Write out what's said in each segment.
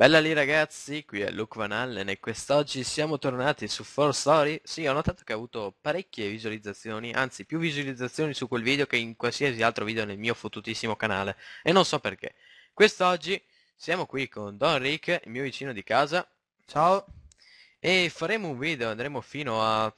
Bella lì ragazzi, qui è Luke Van Allen e quest'oggi siamo tornati su 4 Story. Sì, ho notato che ha avuto parecchie visualizzazioni, anzi più visualizzazioni su quel video che in qualsiasi altro video nel mio fottutissimo canale. E non so perché. Quest'oggi siamo qui con Don Rick, il mio vicino di casa. Ciao. E faremo un video, andremo fino a...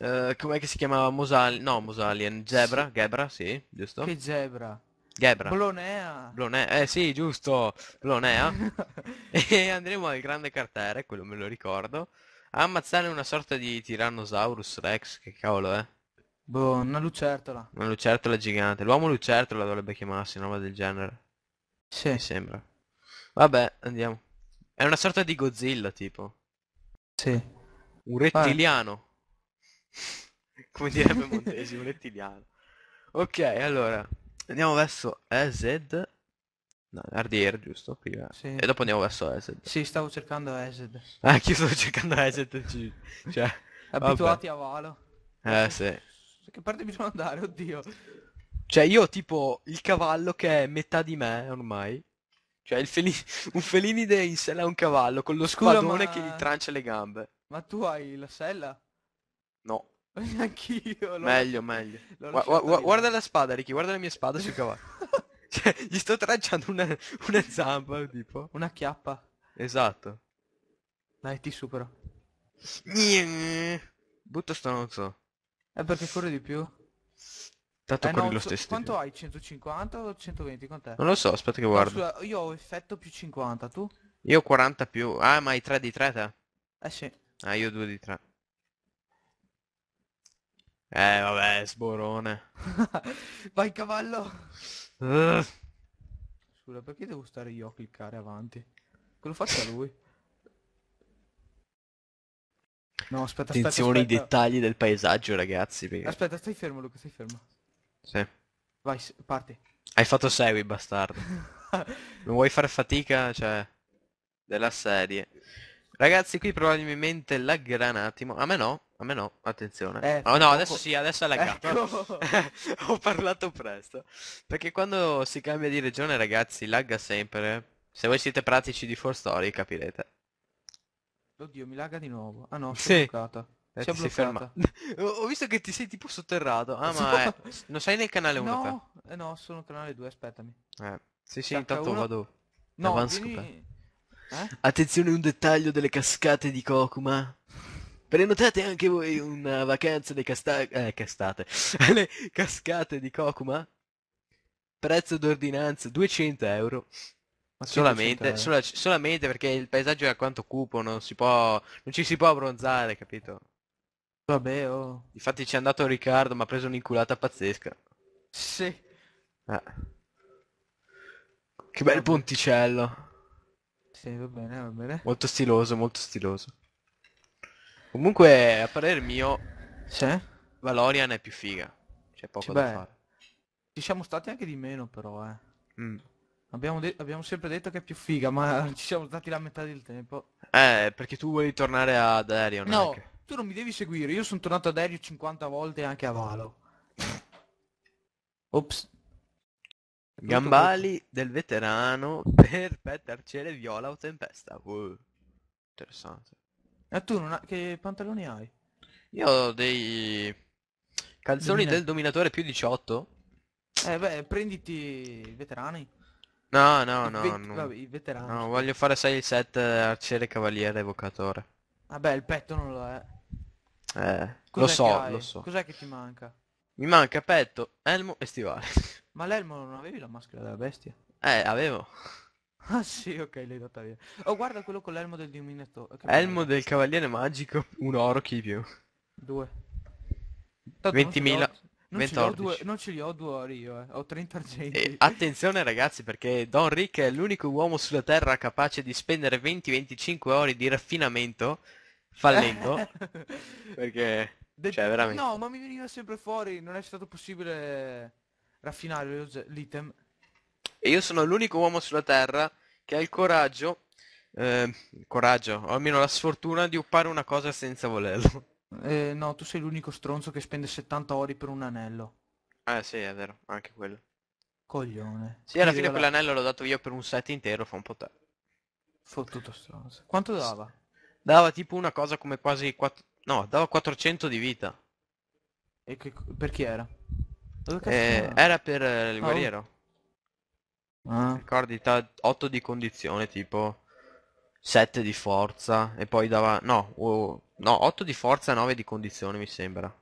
Eh, com'è che si chiamava? Mosal... No, Mosalien. Zebra? Sì. Gebra, sì, giusto? Che Zebra? Gebra. Blonea. Blonea, eh sì, giusto, Blonea. e andremo al grande cartere, quello me lo ricordo, a ammazzare una sorta di Tyrannosaurus Rex, che cavolo è? Boh, una lucertola. Una lucertola gigante. L'uomo lucertola dovrebbe chiamarsi, una roba del genere. Sì. Mi sembra. Vabbè, andiamo. È una sorta di Godzilla, tipo. Sì. Un rettiliano. Come direbbe Montesi, un rettiliano. Ok, allora, Andiamo verso EZ. No, RDR giusto? Prima. Sì. E dopo andiamo verso EZ. Sì, stavo cercando EZ. Ah, anche io stavo cercando EZ. ci- cioè, Abituati a Valo. eh sì. Che parte bisogna andare, oddio. Cioè io ho tipo il cavallo che è metà di me ormai. Cioè il feli- un felinide in sella a un cavallo con lo Scusa, spadone ma- che gli trancia le gambe. Ma tu hai la sella? No. Anch'io. Meglio, meglio. guarda la spada, Ricky, guarda la mia spada sul cavallo. cioè, gli sto tracciando una, una zampa, tipo. Una chiappa. Esatto. Dai, ti supero. Butto sto non so. È eh, perché corre di più? Tanto eh, corri no, lo stesso. Quanto hai? 150 o 120 con te? Non lo so, aspetta che guardo. No, io ho effetto più 50, tu? Io 40 più. Ah, ma hai 3 di 3 te? Eh sì. Ah, io 2 di 3. Eh vabbè, sborone. Vai cavallo! Scusa, perché devo stare io a cliccare avanti? Quello faccia lui. No, aspetta, aspetta, Attenzione ai aspetta. dettagli del paesaggio, ragazzi. perché- Aspetta, stai fermo Luca, stai fermo. Sì. Vai, parti. Hai fatto segui, bastardo. Non vuoi fare fatica, cioè, della serie. Ragazzi, qui probabilmente laggerà un attimo. A me no. A me no, attenzione. Eh, oh no, adesso sì, adesso è laggato. Ecco. Ho parlato presto. Perché quando si cambia di regione, ragazzi, lagga sempre. Se voi siete pratici di For story, capirete. Oddio, mi lagga di nuovo. Ah no, si è sì. bloccata. Eh, si è bloccata. Ho visto che ti sei tipo sotterrato. Ah, ma eh, non sei nel canale 1 no, te? Eh, no, sono canale 2, aspettami. Eh. Sì, sì, H1... intanto vado. No, vieni... eh? Attenzione un dettaglio delle cascate di Kokuma. Prenotate anche voi una vacanza dei casta- eh, castate. Le cascate di Kokuma. Prezzo d'ordinanza 200 euro. Solamente, 200 solamente perché il paesaggio è alquanto cupo, non, si può, non ci si può abbronzare, capito? Vabbè, oh. Infatti ci è andato Riccardo, ma ha preso un'inculata pazzesca. Sì. Ah. Che bel ponticello. Sì, va bene, va bene. Molto stiloso, molto stiloso. Comunque, a parere mio, C'è? Valorian è più figa. C'è poco Sì, da beh. fare. Ci siamo stati anche di meno però, eh. Mm. Abbiamo, abbiamo sempre detto che è più figa, ma ci siamo stati la metà del tempo. Eh, perché tu vuoi tornare ad Aerion. No, anche. tu non mi devi seguire, io sono tornato ad Aerion 50 volte anche a Valo. Ops. Gambali del veterano per Petter Cele Viola o Tempesta. Wow. Uh, interessante. Ma ah, tu non ha... che pantaloni hai? Io ho dei calzoni del dominatore più 18. Eh beh, prenditi i veterani. No, no, I no. no. vabbè, i veterani. No, voglio fare 6 il 7 eh, arciere, cavaliere, evocatore. Vabbè, ah, il petto non lo è. Eh, lo Cos'è so, lo so. Cos'è che ti manca? Mi manca petto, elmo e stivale. Ma l'elmo non avevi la maschera della bestia? Eh, avevo. Ah sì, ok, l'hai data via. Oh, guarda quello con l'elmo del dominatore. Eh, che Elmo bello. del cavaliere magico, un oro chi più. Due. 20.000. Non ce, li ho 14. due, ori io, eh. Ho 30 argenti. E attenzione ragazzi perché Don Rick è l'unico uomo sulla terra capace di spendere 20-25 ore di raffinamento fallendo perché De- cioè veramente No, ma mi veniva sempre fuori, non è stato possibile raffinare l'item e io sono l'unico uomo sulla Terra che ha il coraggio, eh, coraggio, o almeno la sfortuna di uppare una cosa senza volerlo. Eh, no, tu sei l'unico stronzo che spende 70 ori per un anello. Eh sì, è vero, anche quello. Coglione. Sì, alla fine quell'anello l'ho dato io per un set intero, fa un po' te. Fottuto stronzo. Quanto dava? Dava tipo una cosa come quasi 4... No, dava 400 di vita. E che... per chi era? Eh, era? era per eh, il ah, guerriero. Oh. Ah. Ricordi, 8 di condizione, tipo 7 di forza e poi dava... No, oh, no 8 di forza 9 di condizione mi sembra.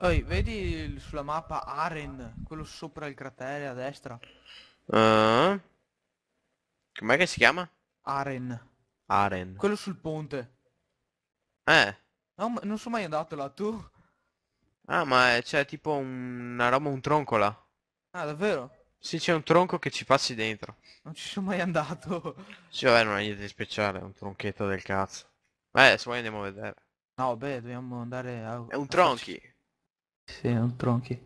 Ehi, vedi sulla mappa Aren, quello sopra il cratere a destra? Uh, com'è che si chiama? Aren. Aren. Quello sul ponte. Eh. No, non sono mai andato là, tu? Ah, ma c'è tipo un... una roba, un tronco là. Ah, davvero? Sì, c'è un tronco che ci passi dentro. Non ci sono mai andato. Sì, vabbè, non è niente di speciale, è un tronchetto del cazzo. Beh, se vuoi andiamo a vedere. No, beh, dobbiamo andare a... È un tronchi. Sì, è un tronchi.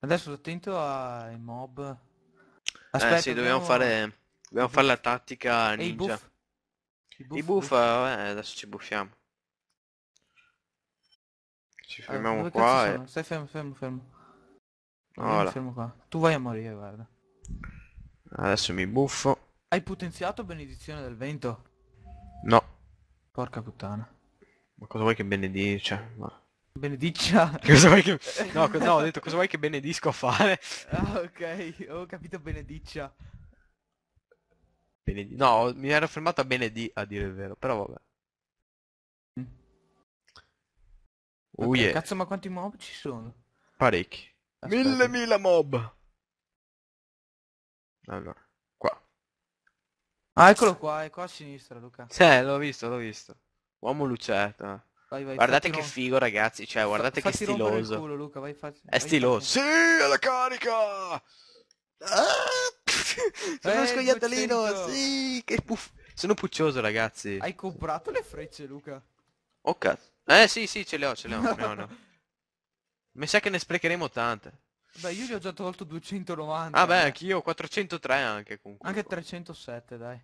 Adesso attento ai mob. Eh, Aspetta, eh sì, dobbiamo, dobbiamo fare... Dobbiamo fare la tattica ninja. E i buff? I buff, I buff, buff. Vabbè, adesso ci buffiamo. Ci fermiamo allora, qua e... Stai fermo, fermo, fermo. Io fermo qua. Tu vai a morire, guarda. Adesso mi buffo. Hai potenziato benedizione del vento? No. Porca puttana. Ma cosa vuoi che benedice? Ma... Benediccia. Cosa vuoi che... No, co- no, ho detto cosa vuoi che benedisco a fare? ah, ok, ho capito benediccia. Benedi- No, mi ero fermato a benedì a dire il vero, però vabbè. Mm. Oh Cazzo, ma quanti mob ci sono? parecchi. Mille mila mob. Allora, qua. Ah, eccolo qua, è ecco, qua a sinistra, Luca. Sì, l'ho visto, l'ho visto. Uomo lucerna. Vai, vai, guardate che figo ragazzi, cioè guardate F che stiloso. Culo, Luca, vai, fatti... È stiloso. Sì, alla carica! Ah! Sono eh, scoiattolino, sì, che puff. Sono puccioso ragazzi. Hai comprato le frecce Luca? Oh cazzo. Eh sì sì ce le ho, ce le ho. no, no. Mi sa che ne sprecheremo tante. Beh, io gli ho già tolto 290. Ah beh, anch'io 403 anche comunque. Anche 307, dai.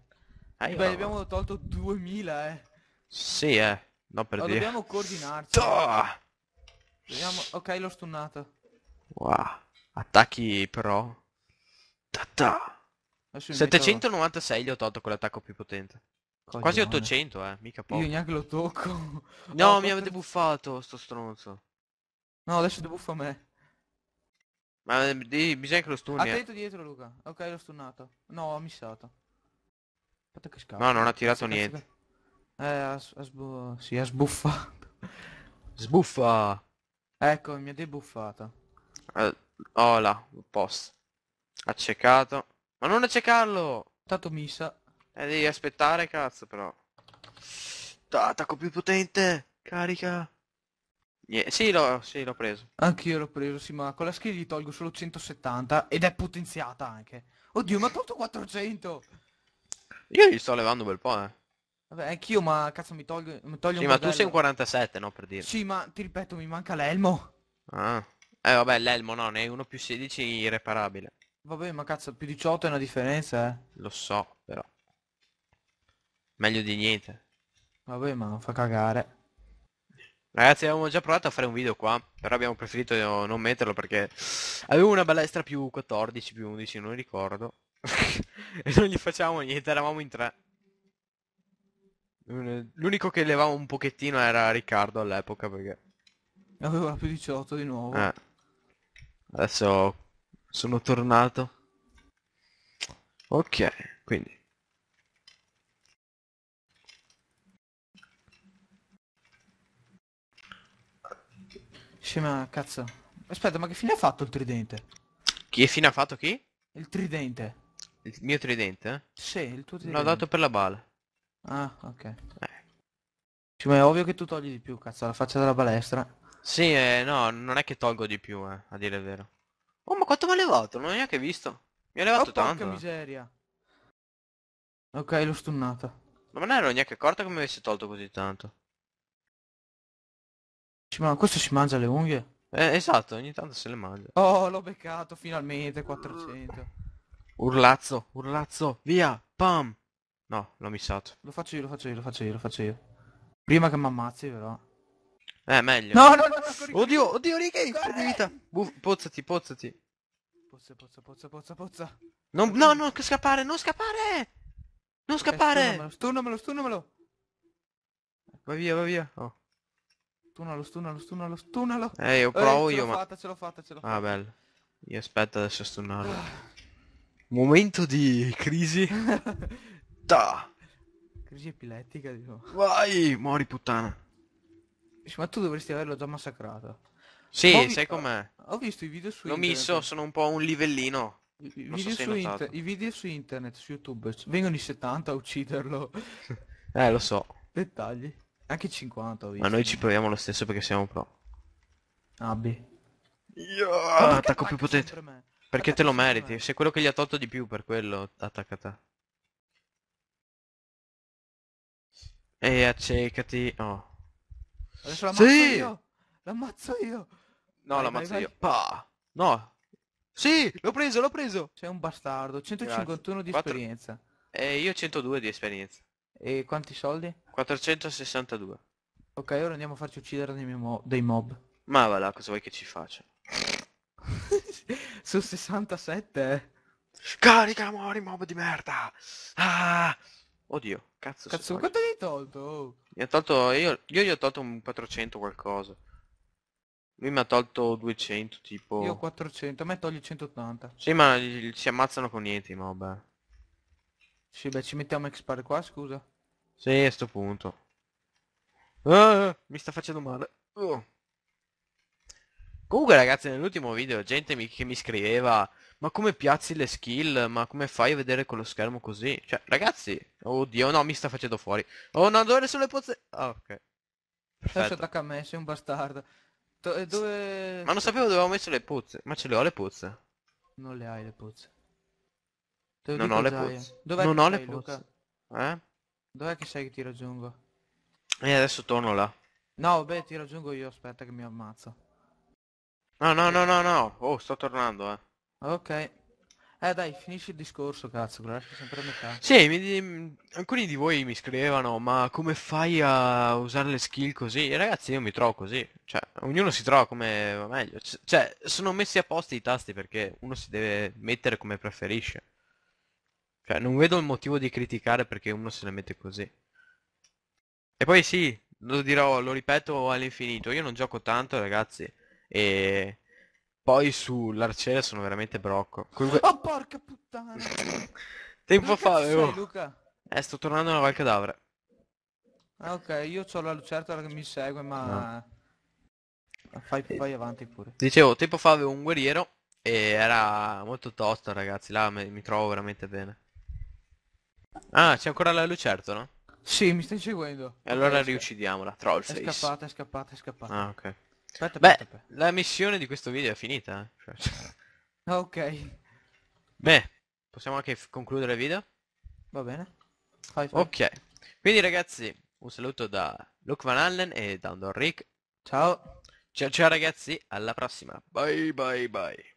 Ah, beh, no. Oh. abbiamo tolto 2000, eh. Sì, eh. No, per no, dire. dobbiamo coordinarci. Dobbiamo... Ok, l'ho stunnato. Wow. Attacchi pro. Ta -ta. 796 gli ho tolto quell'attacco più potente. Coglione. Quasi 800, eh, mica poco. Io neanche lo tocco. No, mi avete buffato, sto stronzo. No, adesso ti a me. Ma eh, devi- bisogna che lo stunni. eh. Attento dietro Luca. Ok, l'ho stunnato. No, ho missato. Aspetta che scappa. No, non ha tirato Cazzo, niente. cazzo. Eh, ha, sbu- sì, ha sbuffato. Sbuffa! Ecco, mi ha debuffato. Eh, oh là, post. Accecato. Ma non accecarlo! Tanto missa. Eh, devi aspettare, cazzo, però. Ta- attacco più potente! Carica! Sì, l'ho sì, preso. Anch'io l'ho preso, sì, ma con la skill gli tolgo solo 170 ed è potenziata anche. Oddio, ma ha tolto 400! Io gli sto levando un bel po', eh. Vabbè, anch'io, ma cazzo mi tolgo, mi tolgo sì, ma tu sei un 47, no, per dire. Sì, ma ti ripeto, mi manca l'elmo. Ah. Eh, vabbè, l'elmo no, ne è uno più 16 irreparabile. Vabbè, ma cazzo, più 18 è una differenza, eh. Lo so, però. Meglio di niente. Vabbè, ma non fa cagare. Ragazzi avevamo già provato a fare un video qua, però abbiamo preferito non metterlo perché avevo una balestra più 14, più 11, non ricordo. e non gli facciamo niente, eravamo in tre. L'unico che levava un pochettino era Riccardo all'epoca perché... Aveva più 18 di nuovo. Eh. Adesso sono tornato. Ok, quindi Sì, ma cazzo. Aspetta, ma che fine ha fatto il tridente? Chi fine ha fatto chi? Il tridente. Il mio tridente? Eh? Sì, il tuo tridente. L'ho dato per la bala. Ah, ok. Eh. Sì, ma è ovvio che tu togli di più, cazzo, la faccia della balestra. Sì, eh, no, non è che tolgo di più, eh, a dire il vero. Oh, ma quanto mi ha levato? Non ho neanche visto. Mi ha levato oh, tanto. Porca eh. miseria. Ok, l'ho stunnato. Ma non ero neanche accorta che mi avesse tolto così tanto. Ma questo si mangia le unghie? Eh, esatto, ogni tanto se le mangia. Oh, l'ho beccato finalmente, 400. Urlazzo, urlazzo, via, pam. No, l'ho missato. Lo faccio io, lo faccio io, lo faccio io, lo faccio io. Prima che mi ammazzi, però. Eh, meglio. No, no, no, no Oddio, oddio, Ricky, di vita. Buff, pozzati, pozzati. Pozza, pozza, pozza, pozza, pozza. Non, no, non scappare, non scappare! Non eh, scappare! Eh, stunnamelo, stunnamelo, stunnamelo. Vai via, va via. Oh. Tunalo, stunalo, stunalo, stunalo. Eh, io eh, provo Ehi, io, ma... Fatta, ce l'ho fatta, ce l'ho ah, fatta. Ah, bello. Io aspetto adesso a stunarlo. Ah. Momento di crisi. da. Crisi epilettica, dico. Vai, mori puttana. Ma tu dovresti averlo già massacrato. Sì, ma sai com'è? Ho visto i video su L'ho internet. L'ho misso, sono un po' un livellino. I, i, video so inter... I video su internet, su YouTube, vengono i 70 a ucciderlo. eh, lo so. Dettagli. Anche 50 Ma noi ci proviamo lo stesso perché siamo pro. Abbi. Yeah, attacco più potente. Perché te lo meriti? Me. Sei quello che gli ha tolto di più per quello, attacca te. E accecati. Oh. Adesso l'ammazzo sì! io! L'ammazzo io! No, l'ammazzo io. Pa! No! Sì! L'ho preso, l'ho preso! Sei un bastardo, 151 Grazie. di 4... esperienza. E eh, io 102 di esperienza. E quanti soldi? 462. Ok, ora andiamo a farci uccidere dei, mo dei mob. Ma va là, cosa vuoi che ci faccia? Su 67? Carica, muori mob di merda! Ah! Oddio, cazzo. Cazzo, quanto gli hai tolto? Mi ha tolto io, io, gli ho tolto un 400 qualcosa. Lui mi ha tolto 200 tipo... Io 400, a me togli 180. Sì, ma si ammazzano con niente i mob. Eh. Sì, beh, ci mettiamo expar qua, scusa. Sì, sto punto. Ah, mi sta facendo male. Oh. Comunque ragazzi nell'ultimo video gente mi, che mi scriveva Ma come piazzi le skill? Ma come fai a vedere con lo schermo così? Cioè ragazzi Oddio no mi sta facendo fuori Oh no dove sono le pozze? Ah ok Adesso attacca a me sei un bastardo Do eh, dove... Ma non sapevo dove avevo messo le pozze Ma ce le ho le pozze Non le hai le pozze Non ho le pozze Non ho le pozze Eh? Dov'è che sei che ti raggiungo? E eh, adesso torno là. No, beh, ti raggiungo io, aspetta che mi ammazzo. No, no, no, no, no. Oh, sto tornando, eh. Ok. Eh dai, finisci il discorso, cazzo, lo lascio sempre a metà. Sì, mi, mm, alcuni di voi mi scrivevano, ma come fai a usare le skill così? Ragazzi, io mi trovo così. Cioè, ognuno si trova come va meglio. Cioè, sono messi a posto i tasti perché uno si deve mettere come preferisce. Cioè, non vedo il motivo di criticare perché uno se ne mette così. E poi sì, lo dirò, lo ripeto all'infinito, io non gioco tanto ragazzi e poi sull'arciere sono veramente brocco. Comunque... Oh porca puttana! Tempo fa avevo... Luca? Eh, sto tornando alla Val cadavere. Ah ok, io ho la lucertola che mi segue ma... No. Fai, eh, fai avanti pure. Dicevo, tempo fa avevo un guerriero e era molto tosto ragazzi, là mi, mi trovo veramente bene. Ah, c'è ancora la lucertola? Sì, mi stai seguendo. E allora okay, riuccidiamola, trollface. È scappata, è scappata, è scappata. Ah, ok. Aspetta, Beh, aspetta. la missione di questo video è finita. Eh. Cioè, cioè. ok. Beh, possiamo anche concludere il video? Va bene. Fai, fai. Ok. Quindi ragazzi, un saluto da Luke Van Allen e da Don Rick. Ciao. Ciao ciao ragazzi, alla prossima. Bye bye bye.